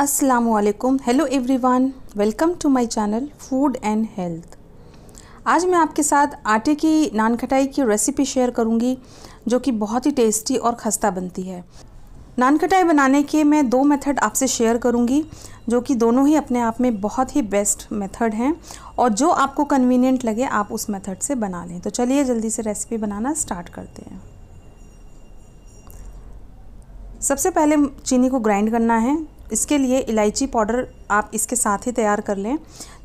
असलकुम hello everyone welcome to my channel food and health आज मैं आपके साथ आटे की नान खटाई की रेसिपी शेयर करूंगी जो कि बहुत ही टेस्टी और खस्ता बनती है नान खटाई बनाने के मैं दो मेथड आपसे शेयर करूंगी जो कि दोनों ही अपने आप में बहुत ही बेस्ट मेथड हैं और जो आपको कन्वीनियंट लगे आप उस मेथड से बना लें तो चलिए जल्दी से रेसिपी बनाना स्टार्ट करते हैं सबसे पहले चीनी को ग्राइंड करना है इसके लिए इलायची पाउडर आप इसके साथ ही तैयार कर लें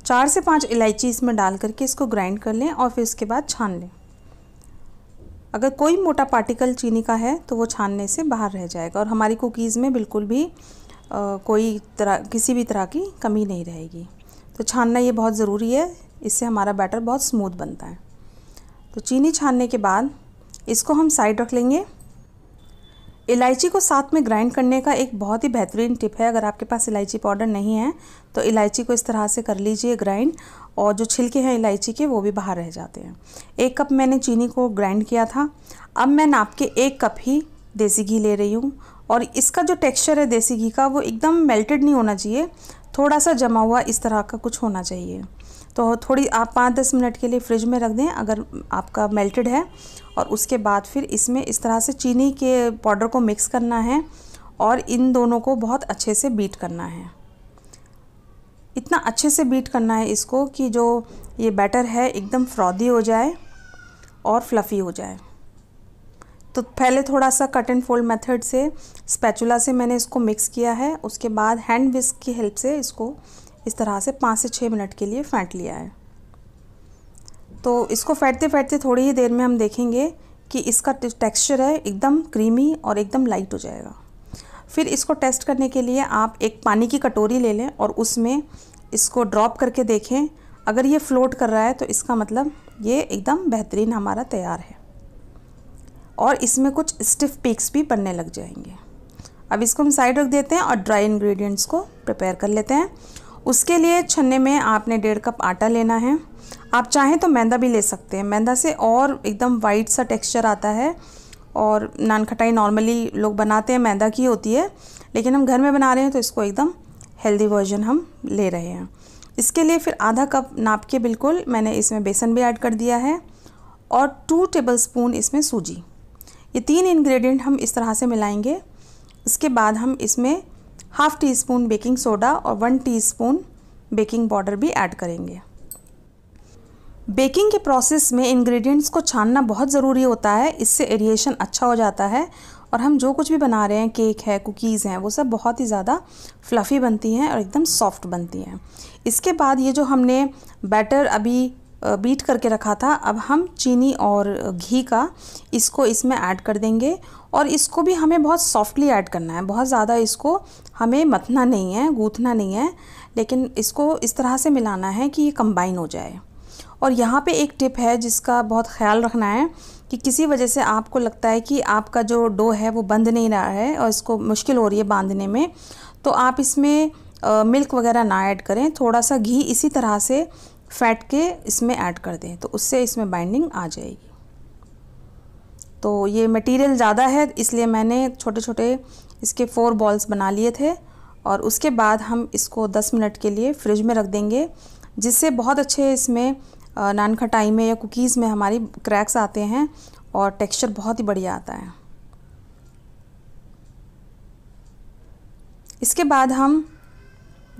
चार से पाँच इलायची इसमें डाल करके इसको ग्राइंड कर लें और फिर उसके बाद छान लें अगर कोई मोटा पार्टिकल चीनी का है तो वो छानने से बाहर रह जाएगा और हमारी कुकीज़ में बिल्कुल भी आ, कोई तरह किसी भी तरह की कमी नहीं रहेगी तो छानना ये बहुत ज़रूरी है इससे हमारा बैटर बहुत स्मूथ बनता है तो चीनी छानने के बाद इसको हम साइड रख लेंगे इलायची को साथ में ग्राइंड करने का एक बहुत ही बेहतरीन टिप है अगर आपके पास इलायची पाउडर नहीं है तो इलायची को इस तरह से कर लीजिए ग्राइंड और जो छिलके हैं इलायची के वो भी बाहर रह जाते हैं एक कप मैंने चीनी को ग्राइंड किया था अब मैं नाप के एक कप ही देसी घी ले रही हूँ और इसका जो टेक्सचर है देसी घी का वो एकदम मेल्टेड नहीं होना चाहिए थोड़ा सा जमा हुआ इस तरह का कुछ होना चाहिए तो थोड़ी आप पाँच दस मिनट के लिए फ्रिज में रख दें अगर आपका मेल्टेड है और उसके बाद फिर इसमें इस तरह से चीनी के पाउडर को मिक्स करना है और इन दोनों को बहुत अच्छे से बीट करना है इतना अच्छे से बीट करना है इसको कि जो ये बैटर है एकदम फ्रॉदी हो जाए और फ्लफ़ी हो जाए तो पहले थोड़ा सा कट एंड फोल्ड मेथड से स्पैचुला से मैंने इसको मिक्स किया है उसके बाद हैंड विस्क की हेल्प से इसको इस तरह से पाँच से छः मिनट के लिए फेंट लिया है तो इसको फेंटते फेंटते थोड़ी ही देर में हम देखेंगे कि इसका टेक्सचर है एकदम क्रीमी और एकदम लाइट हो जाएगा फिर इसको टेस्ट करने के लिए आप एक पानी की कटोरी ले लें और उसमें इसको ड्रॉप करके देखें अगर ये फ्लोट कर रहा है तो इसका मतलब ये एकदम बेहतरीन हमारा तैयार है और इसमें कुछ स्टिफ पीक्स भी बनने लग जाएंगे अब इसको हम साइड रख देते हैं और ड्राई इंग्रेडिएंट्स को प्रिपेयर कर लेते हैं उसके लिए छन्ने में आपने डेढ़ कप आटा लेना है आप चाहें तो मैदा भी ले सकते हैं मैदा से और एकदम वाइट सा टेक्सचर आता है और नान खटाई नॉर्मली लोग बनाते हैं मैदा की होती है लेकिन हम घर में बना रहे हैं तो इसको एकदम हेल्दी वर्जन हम ले रहे हैं इसके लिए फिर आधा कप नाप के बिल्कुल मैंने इसमें बेसन भी ऐड कर दिया है और टू टेबल स्पून इसमें सूजी ये तीन इन्ग्रीडियंट हम इस तरह से मिलाएंगे इसके बाद हम इसमें half teaspoon baking soda और one teaspoon baking powder भी ऐड करेंगे बेकिंग के प्रोसेस में इंग्रेडिएंट्स को छानना बहुत ज़रूरी होता है इससे एरिएशन अच्छा हो जाता है और हम जो कुछ भी बना रहे हैं केक है कुकीज़ हैं वो सब बहुत ही ज़्यादा फ्लफ़ी बनती हैं और एकदम सॉफ्ट बनती हैं इसके बाद ये जो हमने बैटर अभी बीट करके रखा था अब हम चीनी और घी का इसको इसमें ऐड कर देंगे और इसको भी हमें बहुत सॉफ्टली ऐड करना है बहुत ज़्यादा इसको हमें मथना नहीं है गूथना नहीं है लेकिन इसको इस तरह से मिलाना है कि ये कंबाइन हो जाए और यहाँ पे एक टिप है जिसका बहुत ख्याल रखना है कि किसी वजह से आपको लगता है कि आपका जो डो है वो बंद नहीं रहा है और इसको मुश्किल हो रही है बांधने में तो आप इसमें आ, मिल्क वगैरह ना ऐड करें थोड़ा सा घी इसी तरह से फैट के इसमें ऐड कर दें तो उससे इसमें बाइंडिंग आ जाएगी तो ये मटेरियल ज़्यादा है इसलिए मैंने छोटे छोटे इसके फ़ोर बॉल्स बना लिए थे और उसके बाद हम इसको 10 मिनट के लिए फ्रिज में रख देंगे जिससे बहुत अच्छे इसमें नान खटाई में या कुकीज़ में हमारी क्रैक्स आते हैं और टेक्सचर बहुत ही बढ़िया आता है इसके बाद हम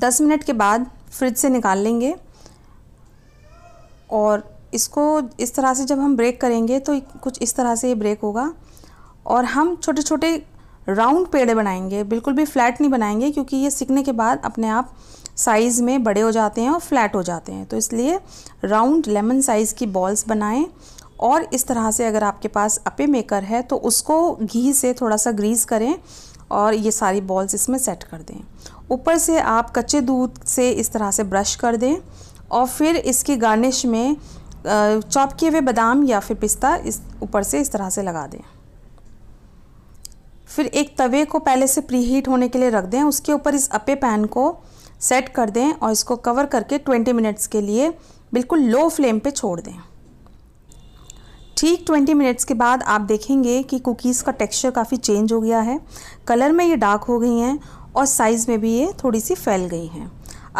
10 मिनट के बाद फ्रिज से निकाल लेंगे और इसको इस तरह से जब हम ब्रेक करेंगे तो कुछ इस तरह से ये ब्रेक होगा और हम छोटे छोटे राउंड पेड़े बनाएंगे बिल्कुल भी फ्लैट नहीं बनाएंगे क्योंकि ये सीखने के बाद अपने आप साइज़ में बड़े हो जाते हैं और फ्लैट हो जाते हैं तो इसलिए राउंड लेमन साइज़ की बॉल्स बनाएं और इस तरह से अगर आपके पास अपे मेकर है तो उसको घी से थोड़ा सा ग्रीस करें और ये सारी बॉल्स इसमें सेट कर दें ऊपर से आप कच्चे दूध से इस तरह से ब्रश कर दें और फिर इसकी गार्निश में चॉप किए हुए बादाम या फिर पिस्ता इस ऊपर से इस तरह से लगा दें फिर एक तवे को पहले से प्री हीट होने के लिए रख दें उसके ऊपर इस अपे पैन को सेट कर दें और इसको कवर करके 20 मिनट्स के लिए बिल्कुल लो फ्लेम पे छोड़ दें ठीक 20 मिनट्स के बाद आप देखेंगे कि कुकीज़ का टेक्सचर काफ़ी चेंज हो गया है कलर में ये डार्क हो गई हैं और साइज़ में भी ये थोड़ी सी फैल गई हैं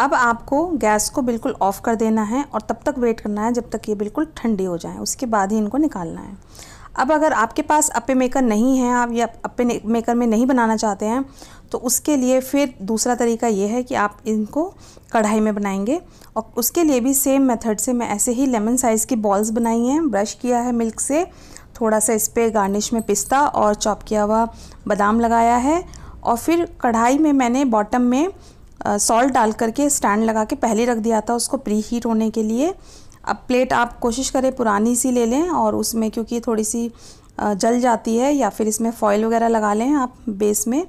अब आपको गैस को बिल्कुल ऑफ़ कर देना है और तब तक वेट करना है जब तक ये बिल्कुल ठंडी हो जाए उसके बाद ही इनको निकालना है अब अगर आपके पास अपे मेकर नहीं है आप या अपे मेकर में नहीं बनाना चाहते हैं तो उसके लिए फिर दूसरा तरीका ये है कि आप इनको कढ़ाई में बनाएंगे और उसके लिए भी सेम मेथड से मैं ऐसे ही लेमन साइज़ की बॉल्स बनाई हैं ब्रश किया है मिल्क से थोड़ा सा इस पर गार्निश में पिस्ता और चॉप किया हुआ बादाम लगाया है और फिर कढ़ाई में मैंने बॉटम में सॉल्ट डाल करके स्टैंड लगा के पहले रख दिया था उसको प्री हीट होने के लिए अब प्लेट आप कोशिश करें पुरानी सी ले लें और उसमें क्योंकि थोड़ी सी जल जाती है या फिर इसमें फॉयल वगैरह लगा लें आप बेस में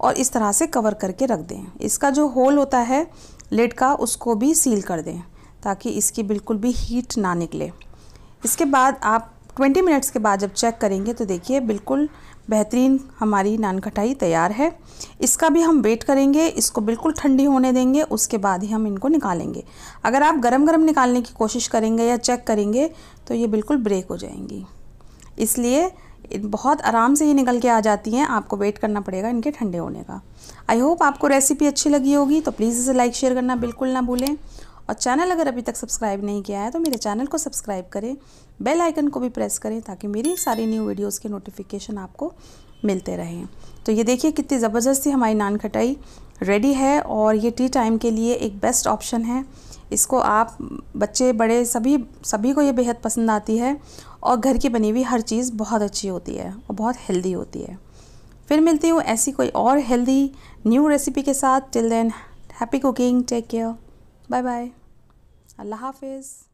और इस तरह से कवर करके रख दें इसका जो होल होता है लेड का उसको भी सील कर दें ताकि इसकी बिल्कुल भी हीट ना निकले इसके बाद आप 20 मिनट्स के बाद जब चेक करेंगे तो देखिए बिल्कुल बेहतरीन हमारी नान खटाई तैयार है इसका भी हम वेट करेंगे इसको बिल्कुल ठंडी होने देंगे उसके बाद ही हम इनको निकालेंगे अगर आप गरम गरम निकालने की कोशिश करेंगे या चेक करेंगे तो ये बिल्कुल ब्रेक हो जाएंगी इसलिए बहुत आराम से ये निकल के आ जाती हैं आपको वेट करना पड़ेगा इनके ठंडे होने का आई होप आपको रेसिपी अच्छी लगी होगी तो प्लीज़ इसे लाइक शेयर करना बिल्कुल ना भूलें और चैनल अगर अभी तक सब्सक्राइब नहीं किया है तो मेरे चैनल को सब्सक्राइब करें बेल आइकन को भी प्रेस करें ताकि मेरी सारी न्यू वीडियोस के नोटिफिकेशन आपको मिलते रहें तो ये देखिए कितनी ज़बरदस्ती हमारी नान खटाई रेडी है और ये टी टाइम के लिए एक बेस्ट ऑप्शन है इसको आप बच्चे बड़े सभी सभी को ये बेहद पसंद आती है और घर की बनी हुई हर चीज़ बहुत अच्छी होती है और बहुत हेल्दी होती है फिर मिलती हूँ ऐसी कोई और हेल्दी न्यू रेसिपी के साथ till then happy cooking take care bye bye अल्लाह हाफिज़